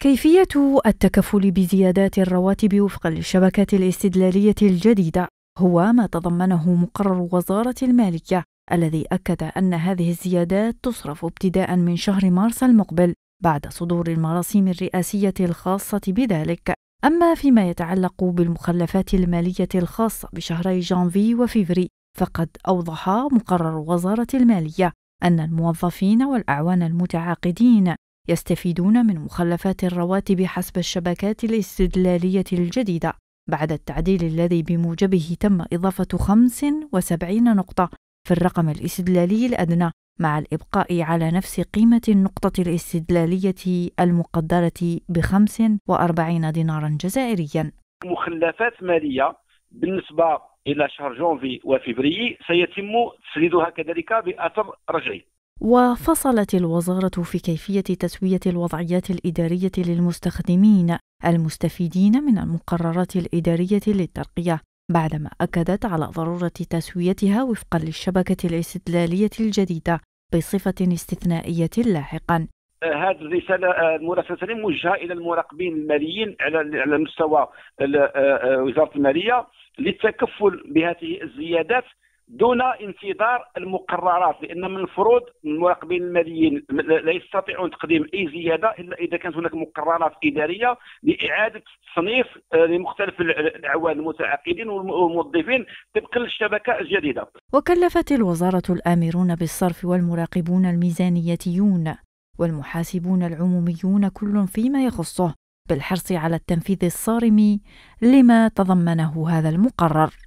كيفية التكفل بزيادات الرواتب وفقا للشبكة الاستدلالية الجديدة هو ما تضمنه مقرر وزارة المالية الذي أكد أن هذه الزيادات تصرف ابتداء من شهر مارس المقبل بعد صدور المراسيم الرئاسية الخاصة بذلك أما فيما يتعلق بالمخلفات المالية الخاصة بشهري جانفي وفيفري فقد أوضح مقرر وزارة المالية أن الموظفين والأعوان المتعاقدين يستفيدون من مخلفات الرواتب حسب الشبكات الاستدلالية الجديدة بعد التعديل الذي بموجبه تم إضافة 75 نقطة في الرقم الاستدلالي الأدنى مع الإبقاء على نفس قيمة النقطة الاستدلالية المقدرة ب 45 دينارا جزائريا مخلفات مالية بالنسبة إلى شهر جونفي وفبري سيتم تسديدها كذلك بأثر رجعي وفصلت الوزارة في كيفية تسوية الوضعيات الإدارية للمستخدمين المستفيدين من المقررات الإدارية للترقية بعدما أكدت على ضرورة تسويتها وفقا للشبكة الاستدلالية الجديدة بصفة استثنائية لاحقا آه، هذه الرسالة آه، المنافسة موجهة إلى المراقبين الماليين على على مستوى آه، وزارة المالية للتكفل بهذه الزيادات دون انتظار المقررات لان من المفروض المراقبين الماليين لا يستطيعون تقديم اي زياده الا اذا كانت هناك مقررات اداريه لاعاده التصنيف آه، لمختلف الاعوان المتعاقدين والموظفين طبقا للشبكه الجديده. وكلفت الوزاره الامرون بالصرف والمراقبون الميزانيتيون والمحاسبون العموميون كل فيما يخصه بالحرص على التنفيذ الصارم لما تضمنه هذا المقرر.